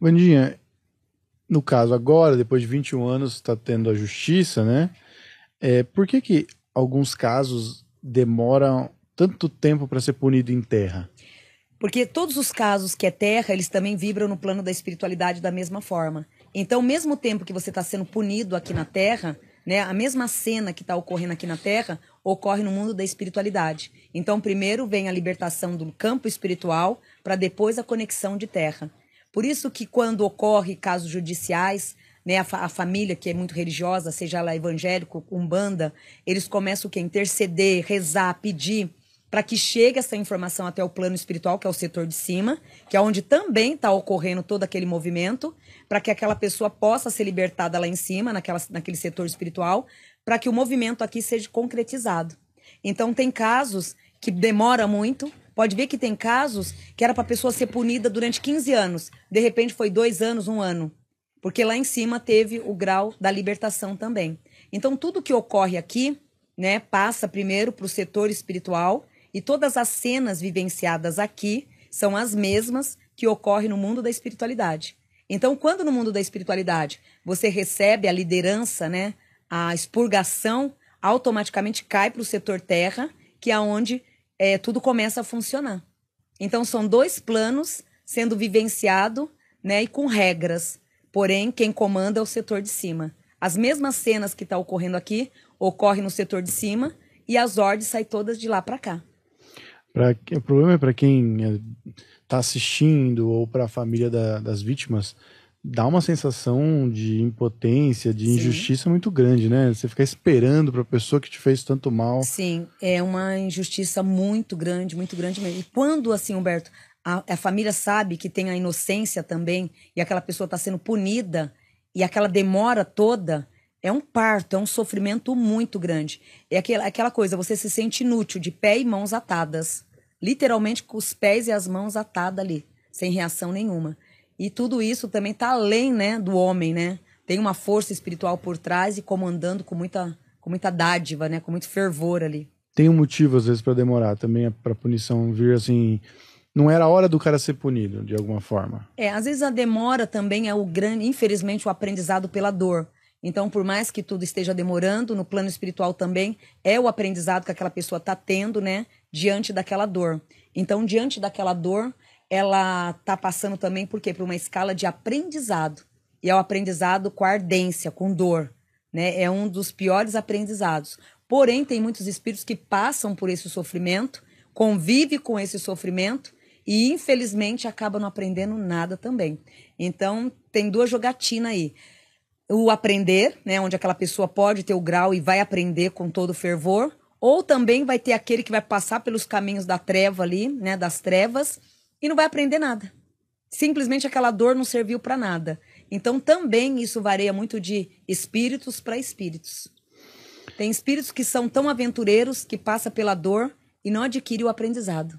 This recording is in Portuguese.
Vandinha, no caso agora, depois de 21 anos, está tendo a justiça, né? É, por que, que alguns casos demoram tanto tempo para ser punido em terra? Porque todos os casos que é terra, eles também vibram no plano da espiritualidade da mesma forma. Então, ao mesmo tempo que você está sendo punido aqui na terra, né, a mesma cena que está ocorrendo aqui na terra ocorre no mundo da espiritualidade. Então, primeiro vem a libertação do campo espiritual para depois a conexão de terra. Por isso que quando ocorre casos judiciais, né, a, fa a família que é muito religiosa, seja ela evangélico, umbanda, eles começam a Interceder, rezar, pedir para que chegue essa informação até o plano espiritual, que é o setor de cima, que é onde também está ocorrendo todo aquele movimento, para que aquela pessoa possa ser libertada lá em cima, naquela, naquele setor espiritual, para que o movimento aqui seja concretizado. Então, tem casos que demora muito, Pode ver que tem casos que era para a pessoa ser punida durante 15 anos. De repente foi dois anos, um ano. Porque lá em cima teve o grau da libertação também. Então, tudo que ocorre aqui, né, passa primeiro para o setor espiritual e todas as cenas vivenciadas aqui são as mesmas que ocorrem no mundo da espiritualidade. Então, quando no mundo da espiritualidade você recebe a liderança, né, a expurgação, automaticamente cai para o setor terra, que é onde é, tudo começa a funcionar. Então são dois planos sendo vivenciado, né, e com regras. Porém, quem comanda é o setor de cima. As mesmas cenas que está ocorrendo aqui ocorrem no setor de cima e as ordens saem todas de lá para cá. Pra, o problema é para quem está é, assistindo ou para a família da, das vítimas dá uma sensação de impotência, de Sim. injustiça muito grande, né? Você ficar esperando para a pessoa que te fez tanto mal. Sim, é uma injustiça muito grande, muito grande mesmo. E quando, assim, Humberto, a, a família sabe que tem a inocência também e aquela pessoa está sendo punida e aquela demora toda. É um parto, é um sofrimento muito grande. É aquela, aquela coisa, você se sente inútil, de pé e mãos atadas. Literalmente com os pés e as mãos atadas ali, sem reação nenhuma. E tudo isso também está além, né, do homem, né? Tem uma força espiritual por trás e comandando com muita, com muita dádiva, né? Com muito fervor ali. Tem um motivo às vezes para demorar também é para punição vir assim. Não era a hora do cara ser punido de alguma forma. É, às vezes a demora também é o grande, infelizmente, o aprendizado pela dor. Então, por mais que tudo esteja demorando, no plano espiritual também é o aprendizado que aquela pessoa está tendo, né, diante daquela dor. Então, diante daquela dor, ela está passando também por quê? Por uma escala de aprendizado. E é o aprendizado com ardência, com dor. Né? É um dos piores aprendizados. Porém, tem muitos espíritos que passam por esse sofrimento, convive com esse sofrimento e, infelizmente, acabam não aprendendo nada também. Então, tem duas jogatinas aí. O aprender, né, onde aquela pessoa pode ter o grau e vai aprender com todo fervor, ou também vai ter aquele que vai passar pelos caminhos da treva ali, né, das trevas, e não vai aprender nada. Simplesmente aquela dor não serviu para nada. Então também isso varia muito de espíritos para espíritos. Tem espíritos que são tão aventureiros que passa pela dor e não adquire o aprendizado.